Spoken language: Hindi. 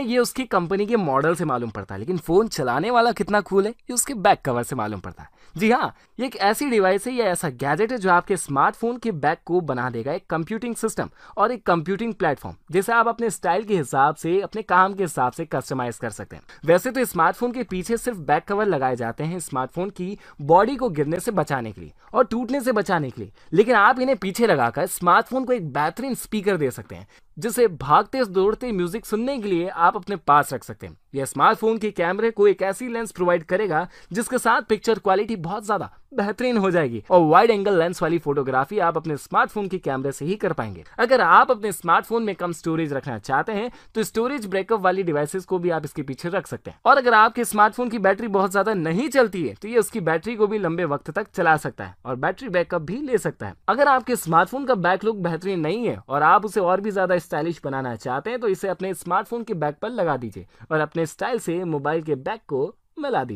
ये उसकी कंपनी के मॉडल से मालूम पड़ता है लेकिन फ़ोन चलाने वाला कितना कूल है ये उसके बैक कवर से मालूम पड़ता है जी हाँ ये एक ऐसी डिवाइस है या ऐसा गैजेट है जो आपके स्मार्टफोन के बैक को बना देगा एक कंप्यूटिंग सिस्टम और एक कंप्यूटिंग प्लेटफॉर्म जिसे आप अपने स्टाइल के हिसाब से अपने काम के हिसाब से कस्टमाइज कर सकते हैं वैसे तो स्मार्टफोन के पीछे सिर्फ बैक कवर लगाए जाते हैं स्मार्टफोन की बॉडी को गिरने से बचाने के लिए और टूटने से बचाने के लिए लेकिन आप इन्हें पीछे लगाकर स्मार्टफोन को एक बेहतरीन स्पीकर दे सकते हैं जिसे भागते दौड़ते म्यूजिक सुनने के लिए आप अपने पास रख सकते हैं यह स्मार्टफोन के कैमरे को एक ऐसी लेंस प्रोवाइड करेगा जिसके साथ पिक्चर क्वालिटी बहुत ज्यादा बेहतरीन हो जाएगी और वाइड एंगल लेंस वाली फोटोग्राफी आप अपने स्मार्टफोन के कैमरे से ही कर पाएंगे अगर आप अपने स्मार्टफोन में कम स्टोरेज रखना चाहते हैं तो स्टोरेज ब्रेकअप वाली डिवाइसेस को भी आप इसके पीछे रख सकते हैं और अगर आपके स्मार्टफोन की बैटरी बहुत ज्यादा नहीं चलती है तो ये उसकी बैटरी को भी लंबे वक्त तक चला सकता है और बैटरी बैकअप भी ले सकता है अगर आपके स्मार्टफोन का बैक लुक बेहतरीन नहीं है और आप उसे और भी ज्यादा स्टाइलिश बनाना चाहते हैं तो इसे अपने स्मार्टफोन के बैक पर लगा दीजिए और अपने स्टाइल से मोबाइल के बैक को मिला दी